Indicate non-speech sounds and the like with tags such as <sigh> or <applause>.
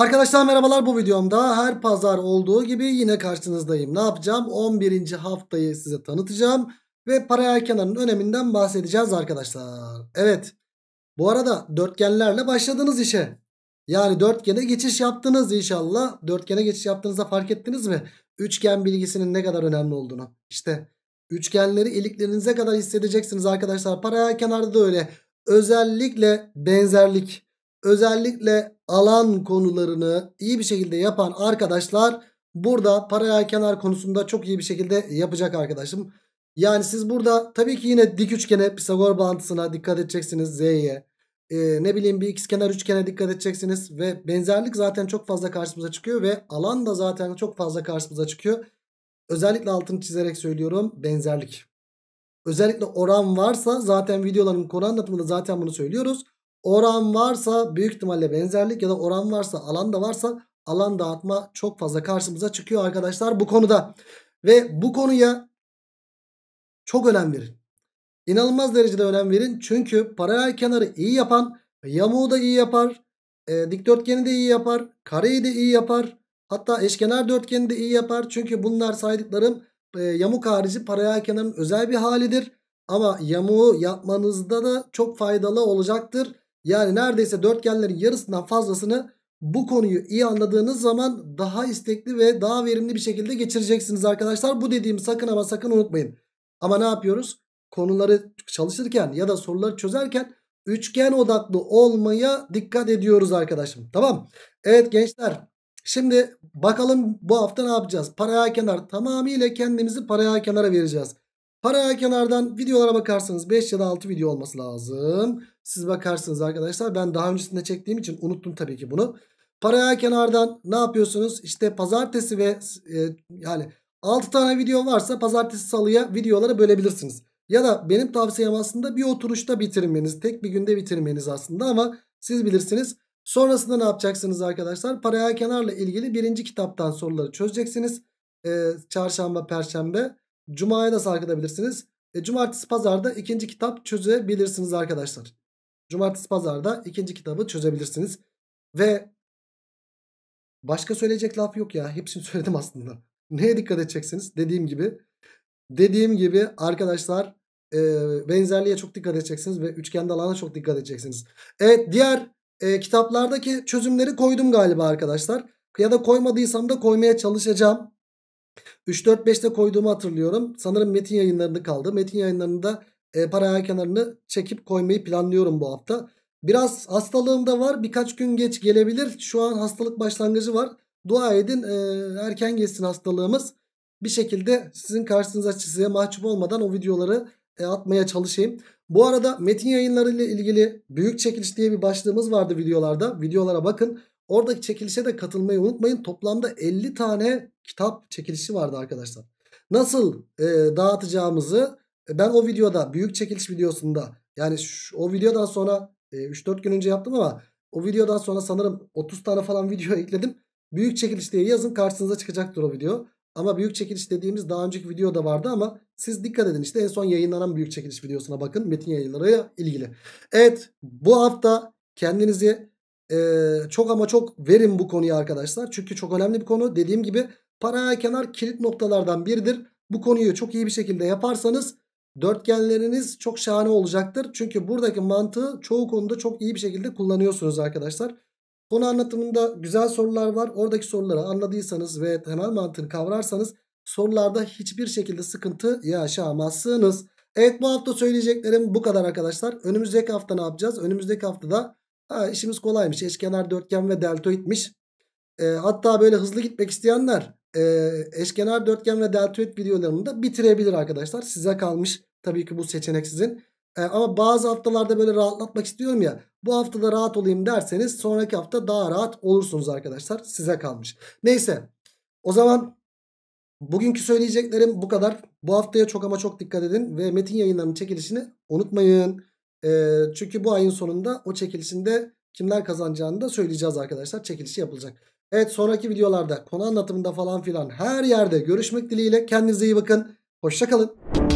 Arkadaşlar merhabalar bu videomda her pazar olduğu gibi yine karşınızdayım. Ne yapacağım? 11. haftayı size tanıtacağım ve paralel kenarın öneminden bahsedeceğiz arkadaşlar. Evet bu arada dörtgenlerle başladınız işe. Yani dörtgene geçiş yaptınız inşallah. Dörtgene geçiş yaptığınızda fark ettiniz mi? Üçgen bilgisinin ne kadar önemli olduğunu. İşte üçgenleri iliklerinize kadar hissedeceksiniz arkadaşlar. Paralel kenarda da öyle. Özellikle benzerlik, özellikle alan konularını iyi bir şekilde yapan arkadaşlar burada paraya kenar konusunda çok iyi bir şekilde yapacak arkadaşım. Yani siz burada tabii ki yine dik üçgene Pisagor bağıntısına dikkat edeceksiniz Z'ye. Ee, ne bileyim bir ikizkenar üçgene dikkat edeceksiniz ve benzerlik zaten çok fazla karşımıza çıkıyor ve alan da zaten çok fazla karşımıza çıkıyor. Özellikle altını çizerek söylüyorum benzerlik. Özellikle oran varsa zaten videoların konu anlatımında zaten bunu söylüyoruz. Oran varsa büyük ihtimalle benzerlik ya da oran varsa alan da varsa alan dağıtma çok fazla karşımıza çıkıyor arkadaşlar bu konuda. Ve bu konuya çok önem verin. İnanılmaz derecede önem verin. Çünkü paralel kenarı iyi yapan yamuğu da iyi yapar. E, dikdörtgeni de iyi yapar. Kareyi de iyi yapar. Hatta eşkenar dörtgeni de iyi yapar. Çünkü bunlar saydıklarım e, yamuk harici paralel kenarın özel bir halidir. Ama yamuğu yapmanızda da çok faydalı olacaktır. Yani neredeyse dörtgenlerin yarısından fazlasını bu konuyu iyi anladığınız zaman daha istekli ve daha verimli bir şekilde geçireceksiniz arkadaşlar. Bu dediğimi sakın ama sakın unutmayın. Ama ne yapıyoruz? Konuları çalışırken ya da soruları çözerken üçgen odaklı olmaya dikkat ediyoruz arkadaşım. Tamam. Evet gençler. Şimdi bakalım bu hafta ne yapacağız? Paraya kenar tamamıyla kendimizi paraya kenara vereceğiz. Paralel kenardan videolara bakarsanız 5 ya da 6 video olması lazım. Siz bakarsınız arkadaşlar. Ben daha öncesinde çektiğim için unuttum tabii ki bunu. Paralel kenardan ne yapıyorsunuz? İşte pazartesi ve e, yani 6 tane video varsa pazartesi salıya videoları bölebilirsiniz. Ya da benim tavsiyem aslında bir oturuşta bitirmeniz. Tek bir günde bitirmeniz aslında ama siz bilirsiniz. Sonrasında ne yapacaksınız arkadaşlar? Paraya kenarla ilgili birinci kitaptan soruları çözeceksiniz. Ee, çarşamba, perşembe. Cuma'ya da sarkıtabilirsiniz. E, cumartesi pazarda ikinci kitap çözebilirsiniz arkadaşlar. Cumartesi pazarda ikinci kitabı çözebilirsiniz. Ve başka söyleyecek laf yok ya. Hepsini <laughs> söyledim aslında. Neye dikkat edeceksiniz? Dediğim gibi. Dediğim gibi arkadaşlar e, benzerliğe çok dikkat edeceksiniz ve üçgende alana çok dikkat edeceksiniz. Evet diğer e, kitaplardaki çözümleri koydum galiba arkadaşlar. Ya da koymadıysam da koymaya çalışacağım. 3 4 5'te koyduğumu hatırlıyorum. Sanırım metin yayınlarını kaldı. Metin yayınlarında e, paraya kenarını çekip koymayı planlıyorum bu hafta. Biraz hastalığım da var. Birkaç gün geç gelebilir. Şu an hastalık başlangıcı var. Dua edin e, erken geçsin hastalığımız. Bir şekilde sizin karşınıza size mahcup olmadan o videoları e, atmaya çalışayım. Bu arada metin yayınlarıyla ilgili büyük çekiliş diye bir başlığımız vardı videolarda. Videolara bakın. Oradaki çekilişe de katılmayı unutmayın. Toplamda 50 tane kitap çekilişi vardı arkadaşlar. Nasıl e, dağıtacağımızı e, ben o videoda büyük çekiliş videosunda yani şu, o videodan sonra e, 3-4 gün önce yaptım ama o videodan sonra sanırım 30 tane falan <laughs> video ekledim. Büyük çekiliş diye yazın karşınıza çıkacaktır o video. Ama büyük çekiliş dediğimiz daha önceki videoda vardı ama siz dikkat edin işte en son yayınlanan büyük çekiliş videosuna bakın. Metin yayınlarıyla ilgili. Evet bu hafta kendinizi ee, çok ama çok verin bu konuyu arkadaşlar. Çünkü çok önemli bir konu. Dediğim gibi para kenar kilit noktalardan biridir. Bu konuyu çok iyi bir şekilde yaparsanız dörtgenleriniz çok şahane olacaktır. Çünkü buradaki mantığı çoğu konuda çok iyi bir şekilde kullanıyorsunuz arkadaşlar. Konu anlatımında güzel sorular var. Oradaki soruları anladıysanız ve temel mantığını kavrarsanız sorularda hiçbir şekilde sıkıntı yaşamazsınız. Evet bu hafta söyleyeceklerim bu kadar arkadaşlar. Önümüzdeki hafta ne yapacağız? Önümüzdeki haftada Ha, işimiz kolaymış. Eşkenar dörtgen ve deltoidmiş. E, hatta böyle hızlı gitmek isteyenler e, eşkenar dörtgen ve deltoid videolarını da bitirebilir arkadaşlar. Size kalmış tabii ki bu seçenek sizin. E, ama bazı haftalarda böyle rahatlatmak istiyorum ya. Bu haftada rahat olayım derseniz sonraki hafta daha rahat olursunuz arkadaşlar. Size kalmış. Neyse o zaman bugünkü söyleyeceklerim bu kadar. Bu haftaya çok ama çok dikkat edin ve metin yayınlarının çekilişini unutmayın. E, çünkü bu ayın sonunda o çekilişinde kimler kazanacağını da söyleyeceğiz arkadaşlar. Çekilişi yapılacak. Evet sonraki videolarda konu anlatımında falan filan her yerde görüşmek dileğiyle. Kendinize iyi bakın. Hoşçakalın.